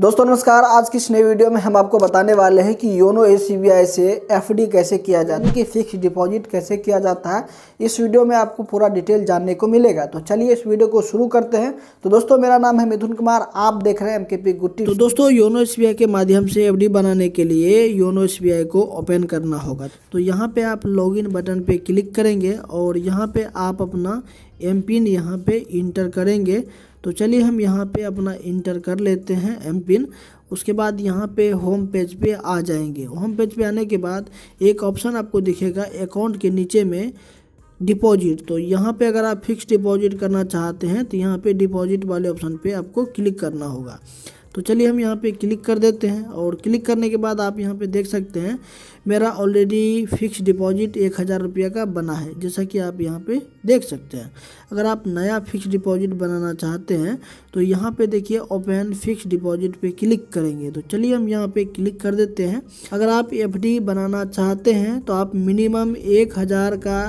दोस्तों नमस्कार आज की इस नई वीडियो में हम आपको बताने वाले हैं कि योनो एस से एफडी कैसे किया जाता है कि फिक्स डिपॉजिट कैसे किया जाता है इस वीडियो में आपको पूरा डिटेल जानने को मिलेगा तो चलिए इस वीडियो को शुरू करते हैं तो दोस्तों मेरा नाम है मिथुन कुमार आप देख रहे हैं एम के पी गुट्टी तो दोस्तों योनो एस के माध्यम से एफ बनाने के लिए योनो एस को ओपन करना होगा तो यहाँ पर आप लॉग बटन पर क्लिक करेंगे और यहाँ पर आप अपना एम पिन यहाँ पर इंटर करेंगे तो चलिए हम यहाँ पे अपना इंटर कर लेते हैं एम पिन उसके बाद यहाँ पे होम पेज पे आ जाएंगे होम पेज पे आने के बाद एक ऑप्शन आपको दिखेगा अकाउंट के नीचे में डिपॉजिट तो यहाँ पे अगर आप फिक्स डिपॉजिट करना चाहते हैं तो यहाँ पे डिपॉजिट वाले ऑप्शन पे आपको क्लिक करना होगा तो चलिए हम यहाँ पे क्लिक कर देते हैं और क्लिक करने के बाद आप यहाँ पे देख सकते हैं मेरा ऑलरेडी फिक्स डिपॉजिट एक हज़ार रुपये का बना है जैसा कि आप यहाँ पे देख सकते हैं अगर आप नया फिक्स डिपॉजिट बनाना चाहते हैं तो यहाँ पे देखिए ओपन फिक्स डिपॉजिट पे क्लिक करेंगे तो चलिए हम यहाँ पे क्लिक कर देते हैं अगर आप एफ बनाना चाहते हैं तो आप मिनिमम एक हज़ार का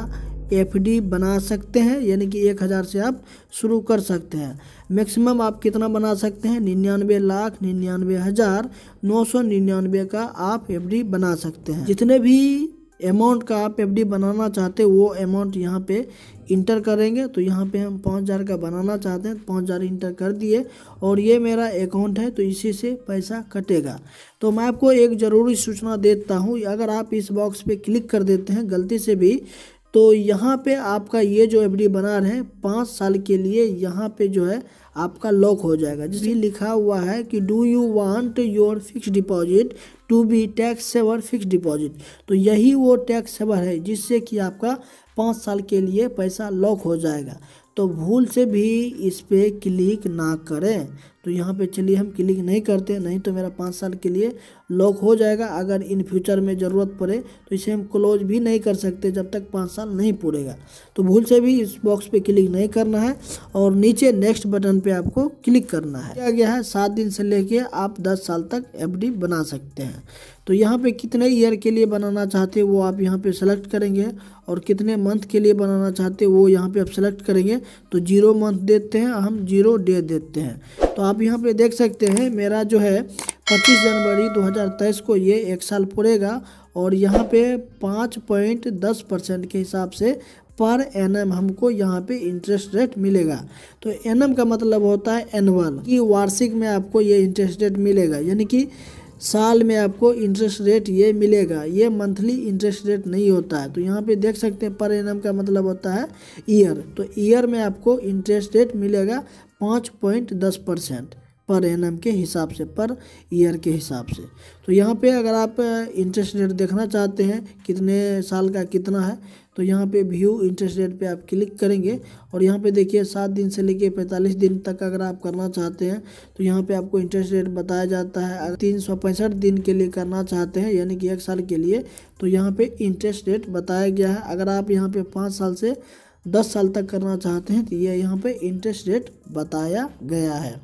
एफडी बना सकते हैं यानी कि एक हज़ार से आप शुरू कर सकते हैं मैक्सिमम आप कितना बना सकते हैं निन्यानवे लाख निन्यानवे हज़ार नौ सौ निन्यानवे का आप एफडी बना सकते हैं जितने भी अमाउंट का आप एफ बनाना चाहते हैं वो अमाउंट यहाँ पे इंटर करेंगे तो यहाँ पे हम पाँच हज़ार का बनाना चाहते हैं पाँच हज़ार इंटर कर दिए और ये मेरा अकाउंट है तो इसी से पैसा कटेगा तो मैं आपको एक ज़रूरी सूचना देता हूँ अगर आप इस बॉक्स पे क्लिक कर देते हैं गलती से भी तो यहाँ पे आपका ये जो एफ बना रहे पाँच साल के लिए यहाँ पे जो है आपका लॉक हो जाएगा जिसमें लिखा हुआ है कि do you want your fix deposit to be tax saver fix deposit तो यही वो टैक्स सेवर है जिससे कि आपका पाँच साल के लिए पैसा लॉक हो जाएगा तो भूल से भी इस पर क्लिक ना करें तो यहाँ पे चलिए हम क्लिक नहीं करते नहीं तो मेरा पाँच साल के लिए लॉक हो जाएगा अगर इन फ्यूचर में ज़रूरत पड़े तो इसे हम क्लोज भी नहीं कर सकते जब तक पाँच साल नहीं पूरेगा तो भूल से भी इस बॉक्स पे क्लिक नहीं करना है और नीचे नेक्स्ट बटन पे आपको क्लिक करना है क्या गया है सात दिन से लेके आप दस साल तक एफ बना सकते हैं तो यहाँ पे कितने ईयर के लिए बनाना चाहते हैं वो आप यहाँ पे सेलेक्ट करेंगे और कितने मंथ के लिए बनाना चाहते हैं वो यहाँ पे आप सेलेक्ट करेंगे तो जीरो मंथ देते हैं हम जीरो डे देते हैं तो आप यहाँ पे देख सकते हैं मेरा जो है पच्चीस जनवरी 2023 को ये एक साल पूरेगा और यहाँ पे पाँच पॉइंट दस परसेंट के हिसाब से पर एन एम हमको यहाँ पे इंटरेस्ट रेट मिलेगा तो एन एम का मतलब होता है एनअल कि वार्षिक में आपको ये इंटरेस्ट रेट मिलेगा यानी कि साल में आपको इंटरेस्ट रेट ये मिलेगा ये मंथली इंटरेस्ट रेट नहीं होता है तो यहाँ पे देख सकते हैं पर एनम का मतलब होता है ईयर तो ईयर में आपको इंटरेस्ट रेट मिलेगा पाँच पॉइंट दस परसेंट पर एन के हिसाब से पर ईयर के हिसाब से तो यहाँ पे अगर आप इंटरेस्ट रेट देखना चाहते हैं कितने साल का कितना है तो यहाँ पे व्यू इंटरेस्ट रेट पे आप क्लिक करेंगे और यहाँ पे देखिए सात दिन से लेके पैंतालीस दिन तक अगर आप करना चाहते हैं तो यहाँ पे आपको इंटरेस्ट रेट बताया जाता है अगर तीन सौ पैंसठ दिन के लिए करना चाहते हैं यानी कि एक साल के लिए तो यहाँ पे इंटरेस्ट रेट बताया गया है अगर आप यहाँ पर पाँच साल से दस साल तक करना चाहते हैं तो ये यह यहाँ पर इंटरेस्ट रेट बताया गया है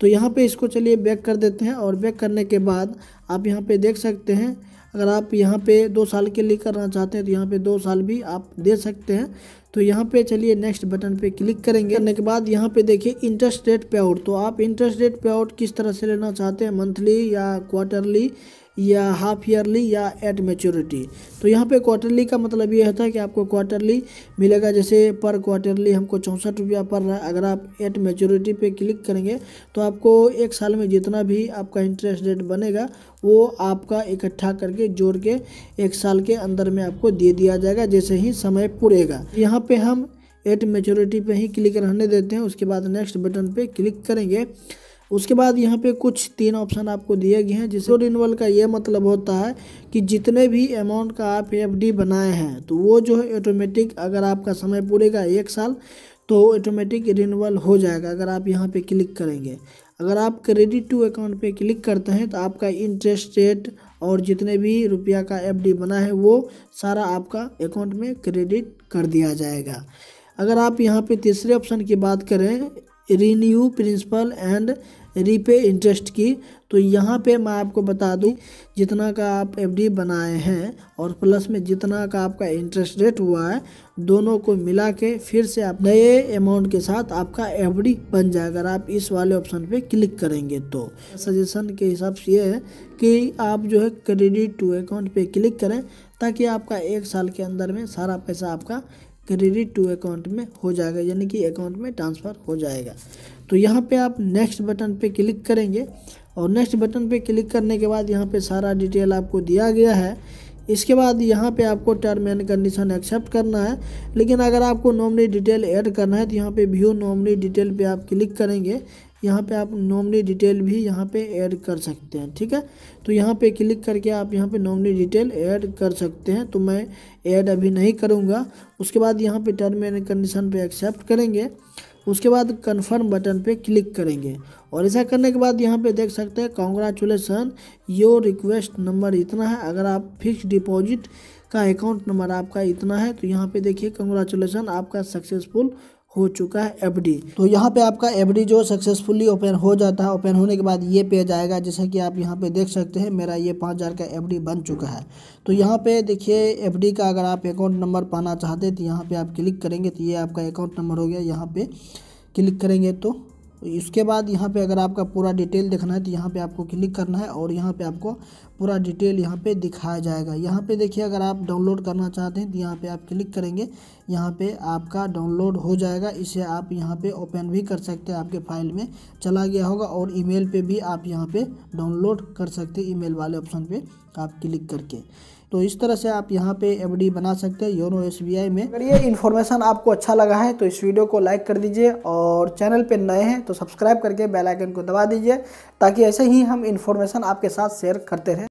तो यहाँ पे इसको चलिए बैक कर देते हैं और बैक करने के बाद आप यहाँ पे देख सकते हैं अगर आप यहाँ पे दो साल के लिए करना चाहते हैं तो यहाँ पे दो साल भी आप दे सकते हैं तो यहाँ पे चलिए नेक्स्ट बटन पे क्लिक करेंगे करने के बाद यहाँ पे देखिए इंटरेस्ट रेट पे आउट तो आप इंटरेस्ट रेट पे आउट किस तरह से लेना चाहते हैं मंथली या क्वार्टरली या हाफ ईयरली या एट मेच्योरिटी तो यहाँ पे क्वार्टरली का मतलब ये होता है कि आपको क्वार्टरली मिलेगा जैसे पर क्वार्टरली हमको चौंसठ रुपया पर अगर आप एट मेच्योरिटी पे क्लिक करेंगे तो आपको एक साल में जितना भी आपका इंटरेस्ट रेट बनेगा वो आपका इकट्ठा करके जोड़ के एक साल के अंदर में आपको दे दिया जाएगा जैसे ही समय पूरेगा यहाँ पर हम एट मेच्योरिटी पर ही क्लिक रहने देते हैं उसके बाद नेक्स्ट बटन पर क्लिक करेंगे उसके बाद यहाँ पे कुछ तीन ऑप्शन आपको दिए गए हैं जिसको रिन्यूअल का ये मतलब होता है कि जितने भी अमाउंट का आप एफ बनाए हैं तो वो जो है ऑटोमेटिक अगर आपका समय पूरेगा एक साल तो ऑटोमेटिक रिनवल हो जाएगा अगर आप यहाँ पे क्लिक करेंगे अगर आप क्रेडिट टू अकाउंट पे क्लिक करते हैं तो आपका इंटरेस्ट रेट और जितने भी रुपया का एफ बना है वो सारा आपका अकाउंट में क्रेडिट कर दिया जाएगा अगर आप यहाँ पे तीसरे ऑप्शन की बात करें renew principal and repay interest की तो यहाँ पे मैं आपको बता दूँ जितना का आप एफ बनाए हैं और प्लस में जितना का आपका इंटरेस्ट रेट हुआ है दोनों को मिला के फिर से आप नए अमाउंट के साथ आपका एफ बन जाएगा अगर आप इस वाले ऑप्शन पे क्लिक करेंगे तो सजेशन के हिसाब से ये है कि आप जो है क्रेडिट टू अकाउंट पे क्लिक करें ताकि आपका एक साल के अंदर में सारा पैसा आपका क्रेडिट टू अकाउंट में हो जाएगा यानी कि अकाउंट में ट्रांसफ़र हो जाएगा तो यहाँ पे आप नेक्स्ट बटन पे क्लिक करेंगे और नेक्स्ट बटन पे क्लिक करने के बाद यहाँ पे सारा डिटेल आपको दिया गया है इसके बाद यहाँ पे आपको टर्म एंड कंडीशन एक्सेप्ट करना है लेकिन अगर आपको नॉमनी डिटेल ऐड करना है तो यहाँ पे व्यू नॉमनी डिटेल पे आप क्लिक करेंगे यहाँ पे आप नॉमनी डिटेल भी यहाँ पे ऐड कर सकते हैं ठीक है तो यहाँ पे क्लिक करके आप यहाँ पे नॉमनी डिटेल ऐड कर सकते हैं तो मैं ऐड अभी नहीं करूँगा उसके बाद यहाँ पे टर्म एंड कंडीशन पे एक्सेप्ट करेंगे उसके बाद कन्फर्म बटन पे क्लिक करेंगे और ऐसा करने के बाद यहाँ पे देख सकते हैं कॉन्ग्रेचुलेसन योर रिक्वेस्ट नंबर इतना है अगर आप फिक्स डिपॉजिट का अकाउंट नंबर आपका इतना है तो यहाँ पे देखिए कंग्रेचुलेसन आपका सक्सेसफुल हो चुका है एफ तो यहाँ पे आपका एफ जो सक्सेसफुली ओपन हो जाता है ओपन होने के बाद ये पेज आएगा जैसा कि आप यहाँ पे देख सकते हैं मेरा ये पाँच हज़ार का एफ बन चुका है तो यहाँ पे देखिए एफ का अगर आप अकाउंट नंबर पाना चाहते तो यहाँ पे आप क्लिक करेंगे तो ये आपका अकाउंट नंबर हो गया यहाँ पे क्लिक करेंगे तो इसके बाद यहाँ पे अगर आपका पूरा डिटेल देखना है तो यहाँ पे आपको क्लिक करना है और यहाँ पे आपको पूरा डिटेल यहाँ पे दिखाया जाएगा यहाँ पे देखिए अगर आप डाउनलोड करना चाहते हैं तो यहाँ पे आप क्लिक करेंगे यहाँ पे आपका डाउनलोड हो जाएगा इसे आप यहाँ पे ओपन भी कर सकते हैं आपके फाइल में चला गया होगा और ई मेल भी आप यहाँ पर डाउनलोड कर सकते हैं मेल वाले ऑप्शन पर आप क्लिक करके तो इस तरह से आप यहाँ पे एफ बना सकते हैं योनो एस में अगर ये इन्फॉर्मेशन आपको अच्छा लगा है तो इस वीडियो को लाइक कर दीजिए और चैनल पे नए हैं तो सब्सक्राइब करके बेल आइकन को दबा दीजिए ताकि ऐसे ही हम इन्फॉर्मेशन आपके साथ शेयर करते रहें